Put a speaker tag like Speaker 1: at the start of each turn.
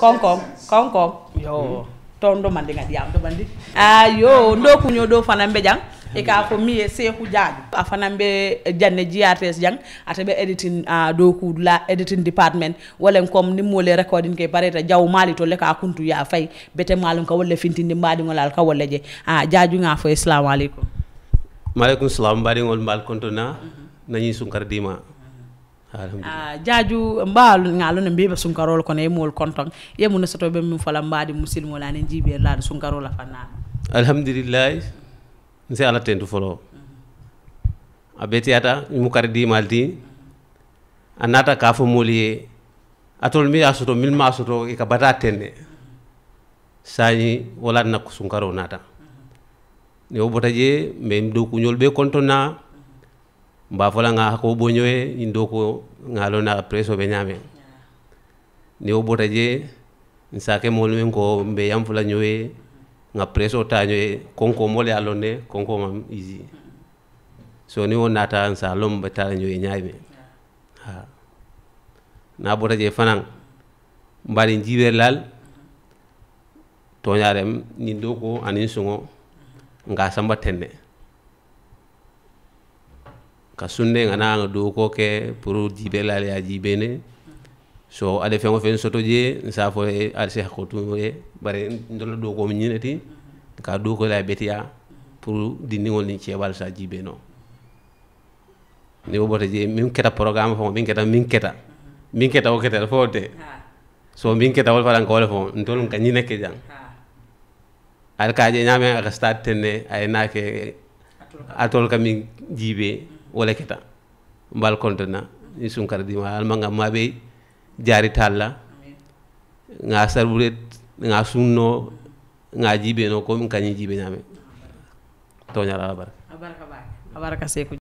Speaker 1: kɔnkɔn kɔnkɔn yo tɔn dɔ man di nka di yan dɔ man di. ayo ah, ndo kunyo do fana e e bɛ eh, jan i k'a fɔ min ye seku jaabi a fana bɛ janne jrs jan a tɛ bɛ editing uh, ah, do ku editing department wala comme ni mole recording ke bareta jaw mali to le ka kuntu ya fay bete malum ka wala fintindi mbadi ngol al ka wala ah, nga fo assalamu alaikum
Speaker 2: maaleykum salaam mbadi ngol mbal kontona mm -hmm. nañi sunkar dima Ah,
Speaker 1: jaaju mbaalu ngaalu ne mbiɓe sunkarol kono yemol konton yemuna sotoɓe min fola mbaadi musilmolani jiiɓe e laade sunkarola fannaano
Speaker 2: alhamdulillahi n si ala tentu foloo a ɓetiyata mu kari dimal di a naata e ka fo moolu ye atol mi ye soto min ma soto i ka bata tenne saañi wala na sunkaro naata ni wo bota je mbe dokuñol ɓe konto mba folanga hako bo ñowe in do ko ŋalona après soɓe ñame ni wo ɓota je sake mol men ko mbe yam fula ñowe ŋa presso tañowe konko mole a lonne konko mam isi so ni wo nata sa lom ɓe tara ñowe ñame a na ɓota je fanan mbaɗi jiwer lal toñarem nin do ko anin sugo nga samba tenne ka sunde nga do ko ke pour jibe la ya jibe ne so ade fengo fen soto je sa fo e al cheikh ko tum e bare ndolo do ko min ti ka do ko la betiya pour di ngol ni cebal sa jibe no ni bo bote je min keta programme fo min keta min keta min keta o keta fo de so min keta wol faran ko wol fo ndol ka ni ne jang al ka je nyame ka start tenne ay na atol ka min jibe wala kita mbal kontena ni sunkar di mal manga mabe jari talla nga sarbulet nga sunno nga jibe no ko kanyi jibe nyame to nyala barka
Speaker 1: barka barka